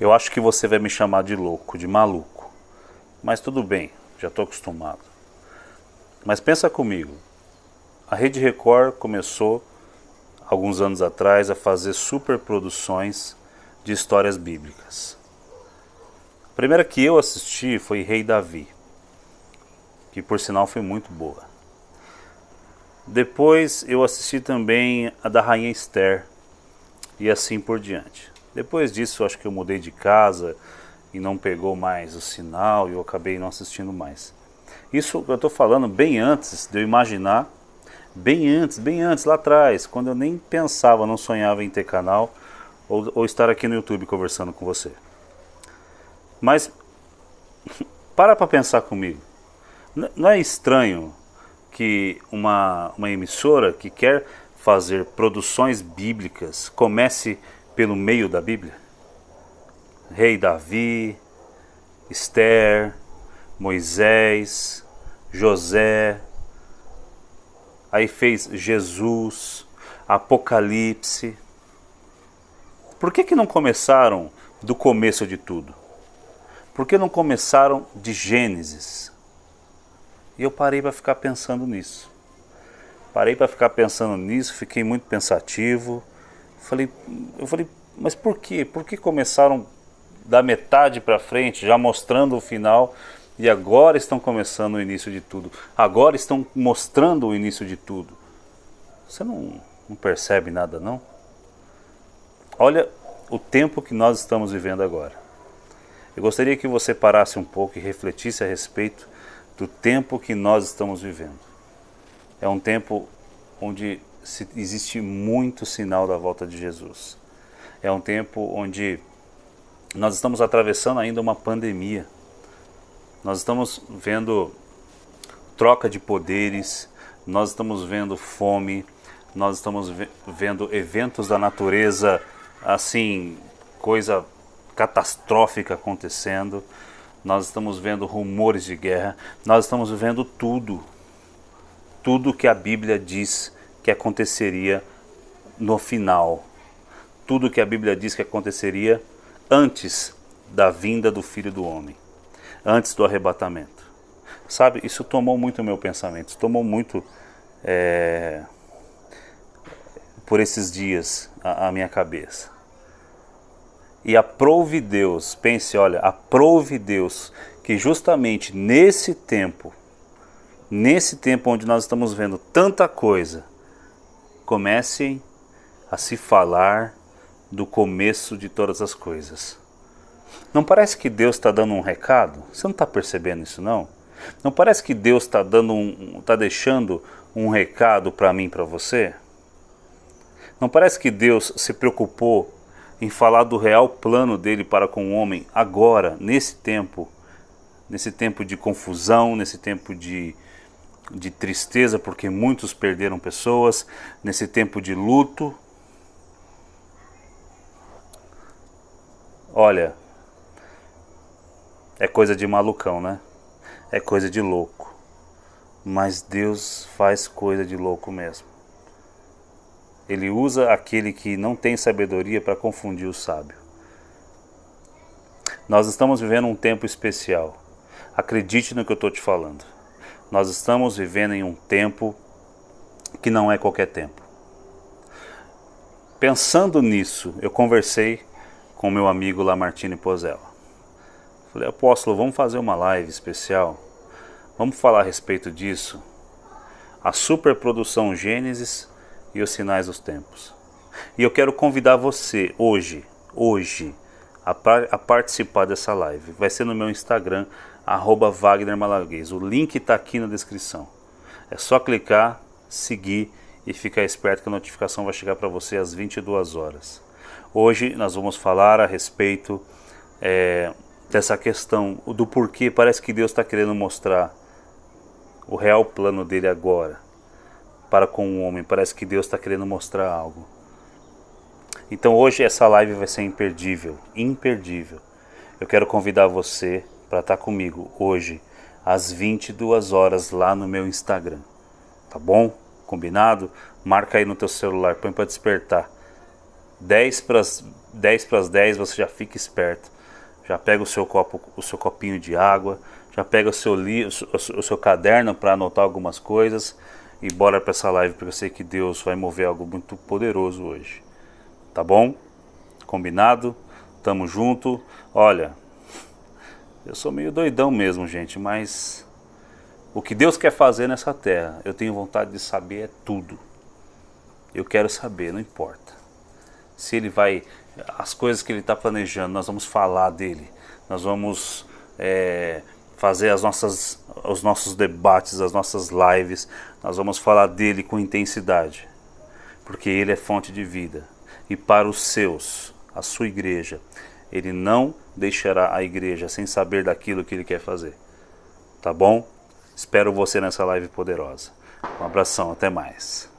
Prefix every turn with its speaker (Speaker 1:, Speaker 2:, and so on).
Speaker 1: Eu acho que você vai me chamar de louco, de maluco. Mas tudo bem, já estou acostumado. Mas pensa comigo. A Rede Record começou alguns anos atrás a fazer superproduções de histórias bíblicas. A primeira que eu assisti foi Rei Davi, que por sinal foi muito boa. Depois eu assisti também a da Rainha Esther e assim por diante. Depois disso, acho que eu mudei de casa e não pegou mais o sinal e eu acabei não assistindo mais. Isso eu estou falando bem antes de eu imaginar, bem antes, bem antes, lá atrás, quando eu nem pensava, não sonhava em ter canal ou, ou estar aqui no YouTube conversando com você. Mas para para pensar comigo. Não é estranho que uma, uma emissora que quer fazer produções bíblicas comece a pelo meio da Bíblia. Rei Davi, Esther, Moisés, José, aí fez Jesus, Apocalipse. Por que, que não começaram do começo de tudo? Por que não começaram de Gênesis? E eu parei para ficar pensando nisso. Parei para ficar pensando nisso, fiquei muito pensativo. Falei, eu falei, mas por quê? Por que começaram da metade para frente, já mostrando o final, e agora estão começando o início de tudo? Agora estão mostrando o início de tudo. Você não, não percebe nada, não? Olha o tempo que nós estamos vivendo agora. Eu gostaria que você parasse um pouco e refletisse a respeito do tempo que nós estamos vivendo. É um tempo onde existe muito sinal da volta de Jesus. É um tempo onde nós estamos atravessando ainda uma pandemia. Nós estamos vendo troca de poderes, nós estamos vendo fome, nós estamos vendo eventos da natureza, assim, coisa catastrófica acontecendo, nós estamos vendo rumores de guerra, nós estamos vendo tudo, tudo que a Bíblia diz que aconteceria no final. Tudo que a Bíblia diz que aconteceria antes da vinda do Filho do Homem, antes do arrebatamento. Sabe, isso tomou muito o meu pensamento, tomou muito é, por esses dias a, a minha cabeça. E aprove Deus, pense, olha, aprove Deus que justamente nesse tempo, nesse tempo onde nós estamos vendo tanta coisa, comecem a se falar do começo de todas as coisas. Não parece que Deus está dando um recado? Você não está percebendo isso não? Não parece que Deus está dando um, tá deixando um recado para mim, para você? Não parece que Deus se preocupou em falar do real plano dele para com o homem agora, nesse tempo, nesse tempo de confusão, nesse tempo de de tristeza, porque muitos perderam pessoas, nesse tempo de luto. Olha, é coisa de malucão, né? É coisa de louco. Mas Deus faz coisa de louco mesmo. Ele usa aquele que não tem sabedoria para confundir o sábio. Nós estamos vivendo um tempo especial. Acredite no que eu estou te falando. Nós estamos vivendo em um tempo que não é qualquer tempo. Pensando nisso, eu conversei com meu amigo Lamartine Pozella. Falei, apóstolo, vamos fazer uma live especial? Vamos falar a respeito disso? A superprodução Gênesis e os sinais dos tempos. E eu quero convidar você hoje, hoje, a, par a participar dessa live. Vai ser no meu Instagram, arroba Wagner Malaguez. O link está aqui na descrição. É só clicar, seguir e ficar esperto que a notificação vai chegar para você às 22 horas. Hoje nós vamos falar a respeito é, dessa questão do porquê parece que Deus está querendo mostrar o real plano dele agora para com o homem. Parece que Deus está querendo mostrar algo. Então hoje essa live vai ser imperdível, imperdível. Eu quero convidar você para estar tá comigo hoje às 22 horas lá no meu Instagram. Tá bom? Combinado? Marca aí no teu celular, põe para despertar. 10 para 10 para as 10 você já fica esperto. Já pega o seu copo, o seu copinho de água, já pega o seu li, o, seu, o seu caderno para anotar algumas coisas e bora para essa live porque eu sei que Deus vai mover algo muito poderoso hoje. Tá bom? Combinado? Tamo junto. Olha, eu sou meio doidão mesmo, gente, mas o que Deus quer fazer nessa terra, eu tenho vontade de saber é tudo. Eu quero saber, não importa. Se ele vai, as coisas que ele está planejando, nós vamos falar dele, nós vamos é, fazer as nossas, os nossos debates, as nossas lives, nós vamos falar dele com intensidade, porque ele é fonte de vida. E para os seus, a sua igreja, ele não deixará a igreja sem saber daquilo que ele quer fazer. Tá bom? Espero você nessa live poderosa. Um abração, até mais.